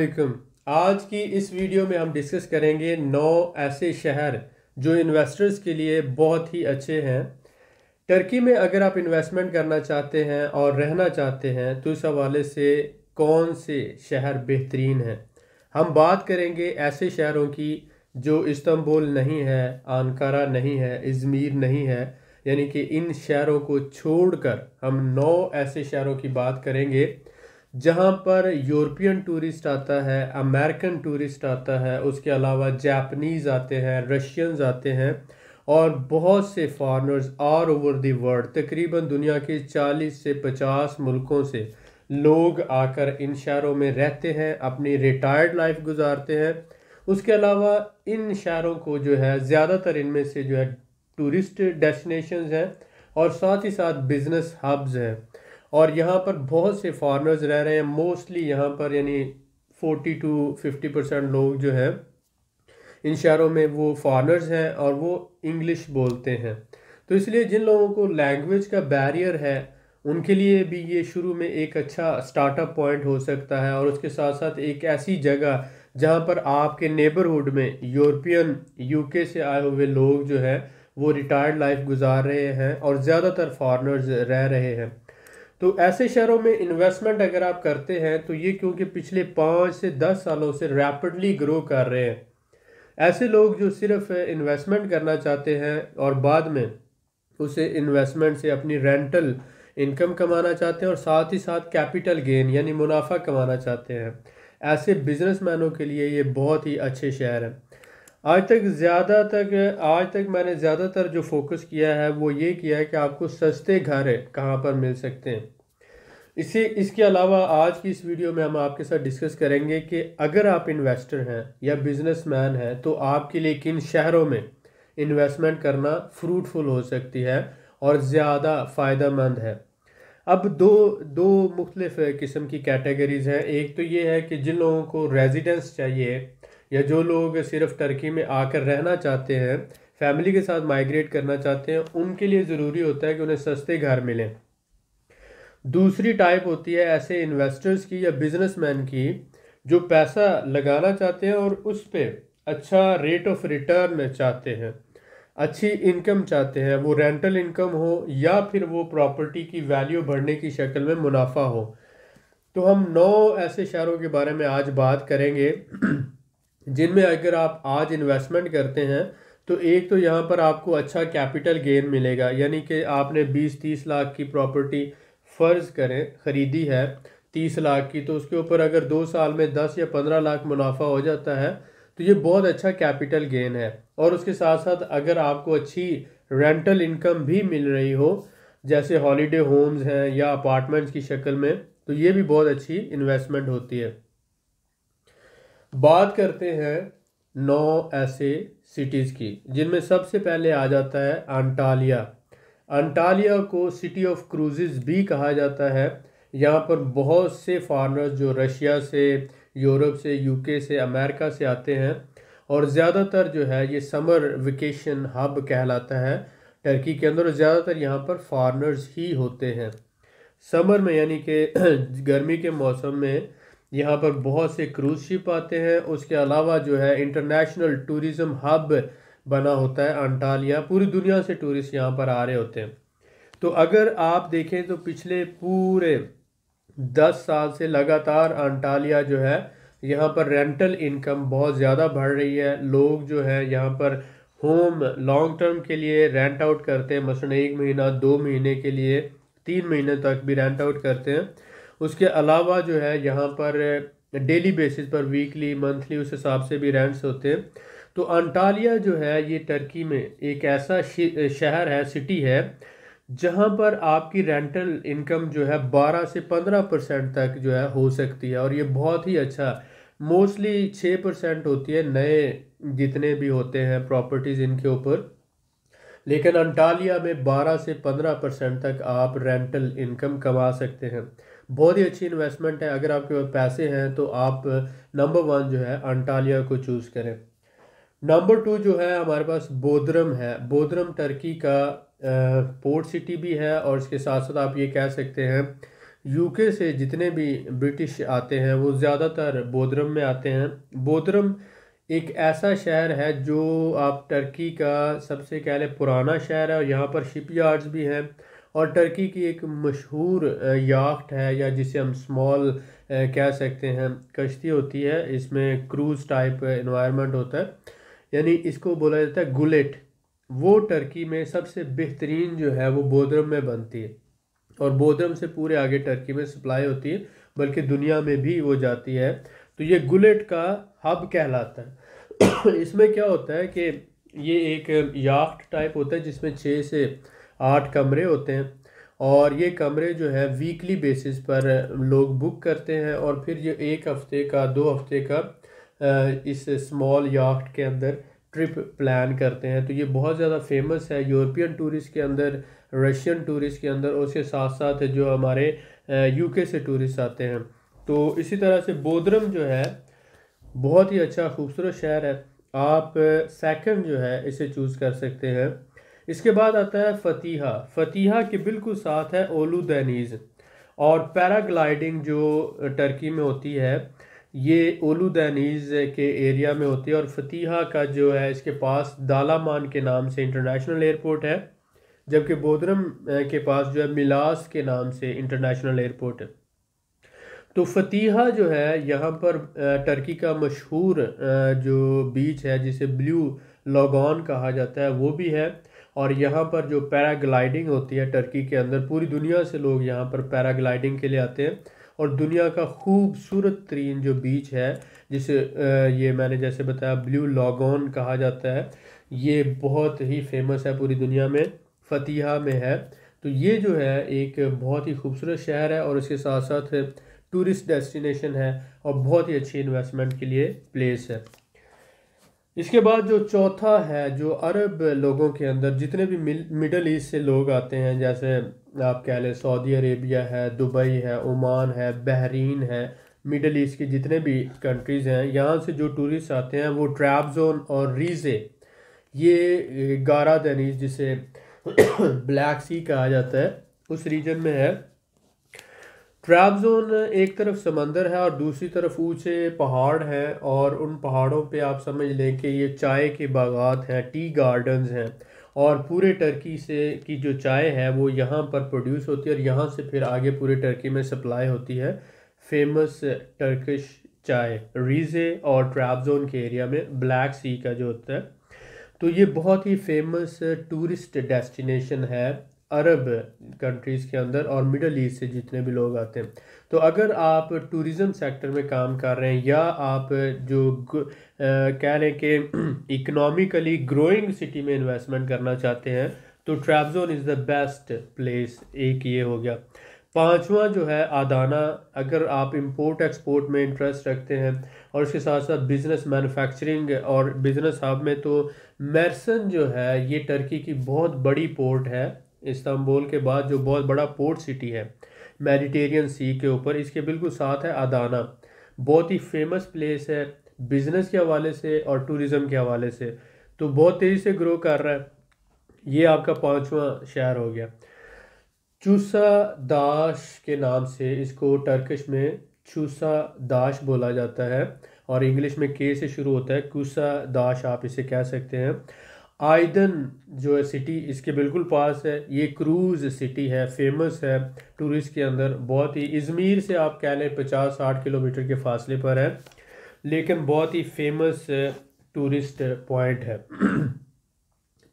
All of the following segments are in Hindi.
अस्सलाम आज की इस वीडियो में हम डिस्कस करेंगे नौ ऐसे शहर जो इन्वेस्टर्स के लिए बहुत ही अच्छे हैं टर्की में अगर आप इन्वेस्टमेंट करना चाहते हैं और रहना चाहते हैं तो इस हवाले से कौन से शहर बेहतरीन हैं हम बात करेंगे ऐसे शहरों की जो इस्तंबुल नहीं है आनकारा नहीं है इज़मीर नहीं है यानी कि इन शहरों को छोड़कर हम नौ ऐसे शहरों की बात करेंगे जहाँ पर यूरोपियन टूरिस्ट आता है अमेरिकन टूरिस्ट आता है उसके अलावा जापनीज़ आते हैं रशियंस आते हैं और बहुत से foreigners all over the world तकरीबन दुनिया के 40 से 50 मुल्कों से लोग आकर इन शहरों में रहते हैं अपनी रिटायर्ड लाइफ गुजारते हैं उसके अलावा इन शहरों को जो है ज़्यादातर इनमें से जो है टूरिस्ट डेस्टिनेशन हैं और साथ ही साथ बिज़नेस हब्स हैं और यहाँ पर बहुत से फॉरनर्स रह रहे हैं मोस्टली यहाँ पर यानी फोर्टी टू फिफ्टी परसेंट लोग जो है इन शहरों में वो फॉरनर्स हैं और वो इंग्लिश बोलते हैं तो इसलिए जिन लोगों को लैंग्वेज का बैरियर है उनके लिए भी ये शुरू में एक अच्छा स्टार्टअप पॉइंट हो सकता है और उसके साथ साथ एक ऐसी जगह जहाँ पर आपके नेबरहुड में यूरोपियन यूके से आए हुए लोग जो है वो रिटायर्ड लाइफ गुजार रहे हैं और ज़्यादातर फॉरनर्स रह रहे हैं तो ऐसे शेयरों में इन्वेस्टमेंट अगर आप करते हैं तो ये क्योंकि पिछले पाँच से दस सालों से रैपिडली ग्रो कर रहे हैं ऐसे लोग जो सिर्फ इन्वेस्टमेंट करना चाहते हैं और बाद में उसे इन्वेस्टमेंट से अपनी रेंटल इनकम कमाना चाहते हैं और साथ ही साथ कैपिटल गेन यानी मुनाफा कमाना चाहते हैं ऐसे बिजनेसमैनों के लिए ये बहुत ही अच्छे शेयर हैं आज तक ज़्यादा तक आज तक मैंने ज़्यादातर जो फोकस किया है वो ये किया है कि आपको सस्ते घर कहाँ पर मिल सकते हैं इसी इसके अलावा आज की इस वीडियो में हम आपके साथ डिस्कस करेंगे कि अगर आप इन्वेस्टर हैं या बिजनेसमैन हैं तो आपके लिए किन शहरों में इन्वेस्टमेंट करना फ्रूटफुल हो सकती है और ज़्यादा फ़ायदा है अब दो दो मुख्तलिफ़ किस्म की कैटेगरीज़ हैं एक तो ये है कि जिन लोगों को रेजिडेंस चाहिए या जो लोग सिर्फ टर्की में आकर रहना चाहते हैं फैमिली के साथ माइग्रेट करना चाहते हैं उनके लिए ज़रूरी होता है कि उन्हें सस्ते घर मिलें दूसरी टाइप होती है ऐसे इन्वेस्टर्स की या बिजनेसमैन की जो पैसा लगाना चाहते हैं और उस पर अच्छा रेट ऑफ रिटर्न चाहते हैं अच्छी इनकम चाहते हैं वो रेंटल इनकम हो या फिर वो प्रॉपर्टी की वैल्यू बढ़ने की शक्ल में मुनाफा हो तो हम नौ ऐसे शहरों के बारे में आज बात करेंगे जिनमें अगर आप आज इन्वेस्टमेंट करते हैं तो एक तो यहाँ पर आपको अच्छा कैपिटल गेन मिलेगा यानी कि आपने 20-30 लाख की प्रॉपर्टी फ़र्ज़ करें ख़रीदी है 30 लाख की तो उसके ऊपर अगर दो साल में 10 या 15 लाख मुनाफा हो जाता है तो ये बहुत अच्छा कैपिटल गेन है और उसके साथ साथ अगर आपको अच्छी रेंटल इनकम भी मिल रही हो जैसे हॉलीडे होम्स हैं या अपार्टमेंट्स की शक्ल में तो ये भी बहुत अच्छी इन्वेस्टमेंट होती है बात करते हैं नौ ऐसे सिटीज़ की जिनमें सबसे पहले आ जाता है अंटालिया अंटालिया को सिटी ऑफ क्रूज़ भी कहा जाता है यहाँ पर बहुत से फार्मर्स जो रशिया से यूरोप से यूके से अमेरिका से आते हैं और ज़्यादातर जो है ये समर वेकेशन हब कहलाता है टर्की के अंदर ज़्यादातर यहाँ पर फार्मर्स ही होते हैं समर में यानी कि गर्मी के मौसम में यहाँ पर बहुत से क्रूज़ शिप आते हैं उसके अलावा जो है इंटरनेशनल टूरिज़म हब बना होता है अंटालिया पूरी दुनिया से टूरिस्ट यहाँ पर आ रहे होते हैं तो अगर आप देखें तो पिछले पूरे दस साल से लगातार अंटालिया जो है यहाँ पर रेंटल इनकम बहुत ज़्यादा बढ़ रही है लोग जो है यहाँ पर होम लॉन्ग टर्म के लिए रेंट आउट करते हैं मसलन एक महीना दो महीने के लिए तीन महीने तक भी रेंट आउट करते हैं उसके अलावा जो है यहाँ पर डेली बेसिस पर वीकली मंथली उस हिसाब से भी रेंट्स होते हैं तो अंटालिया जो है ये टर्की में एक ऐसा शहर है सिटी है जहाँ पर आपकी रेंटल इनकम जो है बारह से पंद्रह परसेंट तक जो है हो सकती है और ये बहुत ही अच्छा मोस्टली छः परसेंट होती है नए जितने भी होते हैं प्रॉपर्टीज़ इनके ऊपर लेकिन अंटालिया में 12 से 15 परसेंट तक आप रेंटल इनकम कमा सकते हैं बहुत ही अच्छी इन्वेस्टमेंट है अगर आपके पास पैसे हैं तो आप नंबर वन जो है अंटालिया को चूज़ करें नंबर टू जो है हमारे पास बोधरम है बोद्रम टर्की का पोर्ट सिटी भी है और इसके साथ साथ आप ये कह सकते हैं यूके से जितने भी ब्रिटिश आते हैं वो ज़्यादातर बोद्रम में आते हैं बोद्रम एक ऐसा शहर है जो आप टर्की का सबसे कहले पुराना शहर है और यहाँ पर शिप भी हैं और टर्की की एक मशहूर याख्ट है या जिसे हम स्मॉल कह सकते हैं कश्ती होती है इसमें क्रूज़ टाइप इन्वायरमेंट होता है यानी इसको बोला जाता है गुलेट वो टर्की में सबसे बेहतरीन जो है वो बोधरम में बनती है और बोधरम से पूरे आगे टर्की में सप्लाई होती है बल्कि दुनिया में भी वो जाती है तो ये गुलेट का हब कहलाता है इसमें क्या होता है कि ये एक याख्ट टाइप होता है जिसमें छः से आठ कमरे होते हैं और ये कमरे जो है वीकली बेसिस पर लोग बुक करते हैं और फिर ये एक हफ़्ते का दो हफ़्ते का इस स्मॉल याcht के अंदर ट्रिप प्लान करते हैं तो ये बहुत ज़्यादा फेमस है यूरोपियन टूरिस्ट के अंदर रशियन टूरिस्ट के अंदर और उसके साथ साथ जो हमारे यूके से टूरिस्ट आते हैं तो इसी तरह से बोदरम जो है बहुत ही अच्छा खूबसूरत शहर है आप सेकंड जो है इसे चूज़ कर सकते हैं इसके बाद आता है फतीहा फतीहा के बिल्कुल साथ है ओलू दैनीज और पैराग्लाइडिंग जो टर्की में होती है ये ओलू दैनीज के एरिया में होती है और फतीहा का जो है इसके पास दालामान के नाम से इंटरनेशनल एयरपोर्ट है जबकि बोधरम के पास जो है मिलास के नाम से इंटरनेशनल एयरपोर्ट है तो फतीहा जो है यहाँ पर टर्की का मशहूर जो बीच है जिसे ब्लू लॉगॉन कहा जाता है वो भी है और यहाँ पर जो पैराग्लाइडिंग होती है टर्की के अंदर पूरी दुनिया से लोग यहाँ पर पैराग्लाइडिंग के लिए आते हैं और दुनिया का खूबसूरत तरीन जो बीच है जिसे ये मैंने जैसे बताया ब्लू लॉगन कहा जाता है ये बहुत ही फेमस है पूरी दुनिया में फतीहा में है तो ये जो है एक बहुत ही खूबसूरत शहर है और इसके साथ साथ टूरिस्ट डेस्टिनेशन है और बहुत ही अच्छी इन्वेस्टमेंट के लिए प्लेस है इसके बाद जो चौथा है जो अरब लोगों के अंदर जितने भी मिडल ईस्ट से लोग आते हैं जैसे आप कह लें सऊदी अरेबिया है दुबई है ओमान है बहरीन है मिडल ईस्ट की जितने भी कंट्रीज़ हैं यहाँ से जो टूरिस्ट आते हैं वो ट्रैप जोन और रीजे ये गारा दनीज जिसे ब्लैक सी कहा जाता है उस रीजन में है ट्रैप जोन एक तरफ समंदर है और दूसरी तरफ ऊंचे पहाड़ हैं और उन पहाड़ों पे आप समझ लें कि ये चाय के बागात हैं टी गार्डन्स हैं और पूरे टर्की से की जो चाय है वो यहाँ पर प्रोड्यूस होती है और यहाँ से फिर आगे पूरे टर्की में सप्लाई होती है फेमस टर्किश चाय रीजे और ट्रैप जोन के एरिया में ब्लैक सी का जो होता है तो ये बहुत ही फेमस टूरिस्ट डेस्टिनेशन है अरब कंट्रीज़ के अंदर और मिडल ईस्ट से जितने भी लोग आते हैं तो अगर आप टूरिज़म सेक्टर में काम कर रहे हैं या आप जो आ, कह हैं कि इकनॉमिकली ग्रोइंग सिटी में इन्वेस्टमेंट करना चाहते हैं तो Trabzon is the best place एक ये हो गया पांचवा जो है आदाना अगर आप इंपोर्ट एक्सपोर्ट में इंटरेस्ट रखते हैं और उसके साथ साथ बिज़नेस मैन्युफैक्चरिंग और बिज़नेस हब में तो मैरसन जो है ये टर्की की बहुत बड़ी पोर्ट है इस्तांबुल के बाद जो बहुत बड़ा पोर्ट सिटी है मेडिटेरियन सी के ऊपर इसके बिल्कुल साथ है अदाना बहुत ही फेमस प्लेस है बिज़नेस के हवाले से और टूरिज़म के हवाले से तो बहुत तेज़ी से ग्रो कर रहा है ये आपका पाँचवा शहर हो गया चूसा दाश के नाम से इसको टर्किश में चूसा दाश बोला जाता है और इंग्लिश में के से शुरू होता है कुसा दाश आप इसे कह सकते हैं आयदन जो है सिटी इसके बिल्कुल पास है ये क्रूज़ सिटी है फेमस है टूरिस्ट के अंदर बहुत ही इज़मीर से आप कह लें पचास साठ किलोमीटर के फासले पर है लेकिन बहुत ही फेमस टूरिस्ट पॉइंट है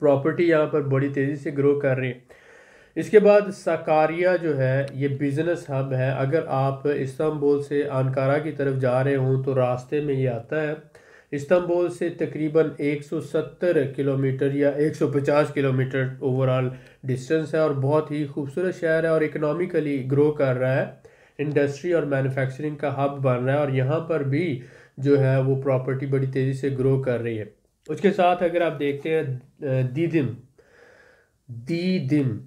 प्रॉपर्टी यहाँ पर बड़ी तेज़ी से ग्रो कर रही है इसके बाद सकारिया जो है ये बिज़नेस हब है अगर आप इस्तांबुल से अनकारा की तरफ जा रहे हों तो रास्ते में ये आता है इस्तांबुल से तकरीबन 170 किलोमीटर या 150 किलोमीटर ओवरऑल डिस्टेंस है और बहुत ही खूबसूरत शहर है और इकोनॉमिकली ग्रो कर रहा है इंडस्ट्री और मैन्युफैक्चरिंग का हब बन रहा है और यहाँ पर भी जो है वो प्रॉपर्टी बड़ी तेज़ी से ग्रो कर रही है उसके साथ अगर आप देखते हैं दीदिम दीदिम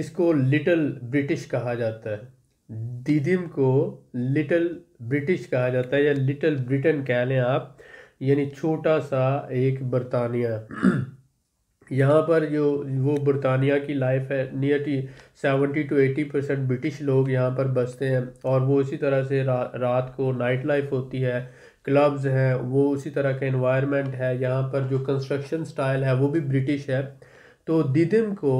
इसको लिटिल ब्रिटिश कहा जाता है दीदिम को लिटिल ब्रिटिश कहा जाता है या लिटिल ब्रिटेन कह लें आप यानी छोटा सा एक बरतानिया यहाँ पर जो वो बरतानिया की लाइफ है nearly seventy two eighty percent British लोग यहाँ पर बसते हैं और वो इसी तरह से रा, रात को नाइट लाइफ होती है क्लब्स हैं वो उसी तरह का इन्वायरमेंट है यहाँ पर जो कंस्ट्रक्शन स्टाइल है वो भी ब्रिटिश है तो दिदम को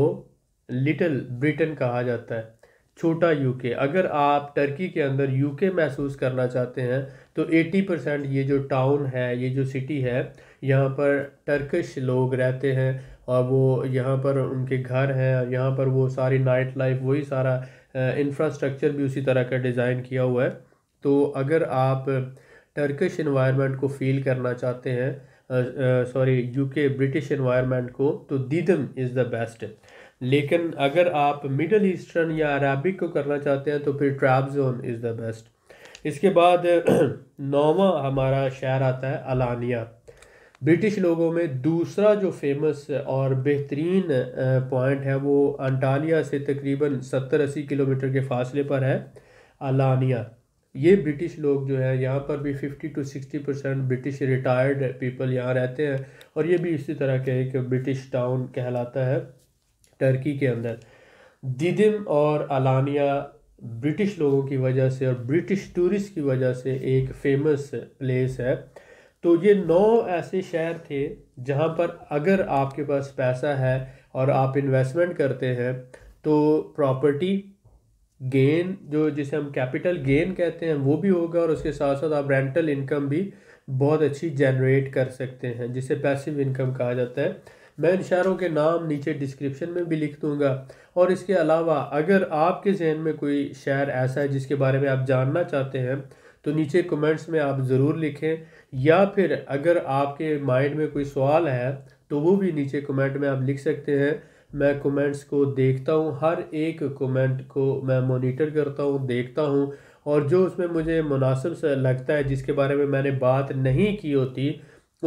लिटिल ब्रिटेन कहा जाता है छोटा यूके अगर आप टर्की के अंदर यूके महसूस करना चाहते हैं तो 80 परसेंट ये जो टाउन है ये जो सिटी है यहाँ पर टर्किश लोग रहते हैं और वो यहाँ पर उनके घर हैं यहाँ पर वो सारी नाइट लाइफ वही सारा इंफ्रास्ट्रक्चर भी उसी तरह का डिज़ाइन किया हुआ है तो अगर आप टर्किश इन्वायरमेंट को फील करना चाहते हैं सॉरी यूके ब्रिटिश इन्वायरमेंट को तो दीदम इज़ द बेस्ट लेकिन अगर आप मिडल ईस्टर्न या अरबिक को करना चाहते हैं तो फिर trap zone is the best इसके बाद नौवा हमारा शहर आता है अलानिया ब्रिटिश लोगों में दूसरा जो फेमस और बेहतरीन पॉइंट है वो अंटालिया से तकरीबन सत्तर अस्सी किलोमीटर के फासले पर है अलानिया ये ब्रिटिश लोग जो है यहाँ पर भी fifty two sixty percent British retired people यहाँ रहते हैं और ये भी इसी तरह के एक ब्रिटिश टाउन कहलाता है टर्की के अंदर दिदिम और अलानिया ब्रिटिश लोगों की वजह से और ब्रिटिश टूरिस्ट की वजह से एक फेमस प्लेस है तो ये नौ ऐसे शहर थे जहाँ पर अगर आपके पास पैसा है और आप इन्वेस्टमेंट करते हैं तो प्रॉपर्टी गेन जो जिसे हम कैपिटल गेन कहते हैं वो भी होगा और उसके साथ साथ आप रेंटल इनकम भी बहुत अच्छी जनरेट कर सकते हैं जिसे पैसिव इनकम कहा जाता है मैं इन शायरों के नाम नीचे डिस्क्रिप्शन में भी लिख दूंगा और इसके अलावा अगर आपके जहन में कोई शायर ऐसा है जिसके बारे में आप जानना चाहते हैं तो नीचे कमेंट्स में आप ज़रूर लिखें या फिर अगर आपके माइंड में कोई सवाल है तो वो भी नीचे कमेंट में आप लिख सकते हैं मैं कमेंट्स को देखता हूँ हर एक कमेंट को मैं मोनीटर करता हूँ देखता हूँ और जो उसमें मुझे मुनासिब लगता है जिसके बारे में मैंने बात नहीं की होती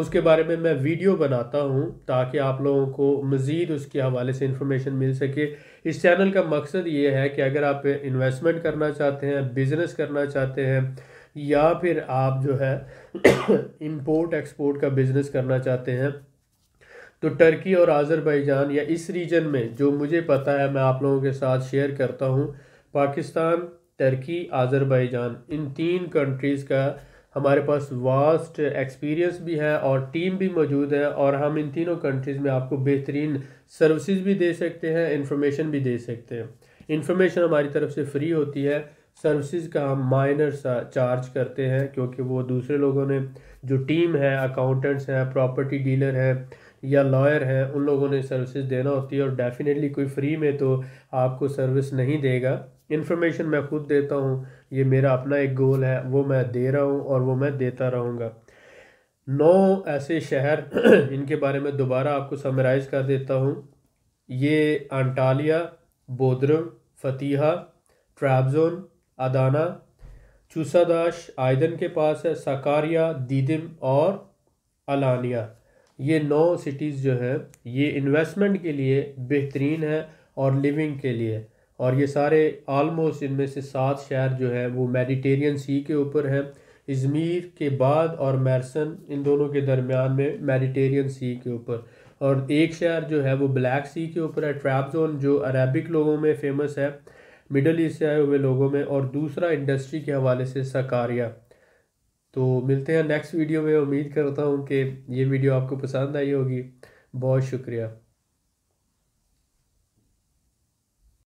उसके बारे में मैं वीडियो बनाता हूँ ताकि आप लोगों को मज़ीद उसके हवाले से इंफॉर्मेशन मिल सके इस चैनल का मकसद ये है कि अगर आप इन्वेस्टमेंट करना चाहते हैं बिज़नेस करना चाहते हैं या फिर आप जो है इंपोर्ट एक्सपोर्ट का बिज़नेस करना चाहते हैं तो टर्की और आज़रबाईजान या इस रीजन में जो मुझे पता है मैं आप लोगों के साथ शेयर करता हूँ पाकिस्तान टर्की आज़रबाईजान इन तीन कंट्रीज़ का हमारे पास वास्ट एक्सपीरियंस भी है और टीम भी मौजूद है और हम इन तीनों कंट्रीज़ में आपको बेहतरीन सर्विसेज भी दे सकते हैं इन्फॉर्मेशन भी दे सकते हैं इन्फॉर्मेशन हमारी तरफ से फ्री होती है सर्विसेज का हम माइनर सा चार्ज करते हैं क्योंकि वो दूसरे लोगों ने जो टीम है अकाउंटेंट्स हैं प्रॉपर्टी डीलर हैं या लॉयर हैं उन लोगों ने सर्विसेज देना होती है और डेफिनेटली कोई फ्री में तो आपको सर्विस नहीं देगा इन्फॉर्मेशन मैं खुद देता हूँ ये मेरा अपना एक गोल है वो मैं दे रहा हूँ और वो मैं देता रहूँगा नौ ऐसे शहर इनके बारे में दोबारा आपको समराइज़ कर देता हूँ ये अंटालिया बोद्रम फतीहा ट्रैबजोन अदाना चूसादाश आयदन के पास है सकारिया दीदिम और अलानिया ये नौ सिटीज़ जो हैं ये इन्वेस्टमेंट के लिए बेहतरीन है और लिविंग के लिए और ये सारे आलमोस्ट इनमें से सात शहर जो है वो मेडिटेरियन सी के ऊपर हैं इज़मीर के बाद और मैरसन इन दोनों के दरमियान में मेडिटेरियन सी के ऊपर और एक शहर जो है वो ब्लैक सी के ऊपर है ट्रैप जोन जो अरेबिक लोगों में फेमस है मिडल ईस्ट से आए हुए लोगों में और दूसरा इंडस्ट्री के हवाले से सकारिया तो मिलते हैं नेक्स्ट वीडियो में उम्मीद करता हूँ कि ये वीडियो आपको पसंद आई होगी बहुत शुक्रिया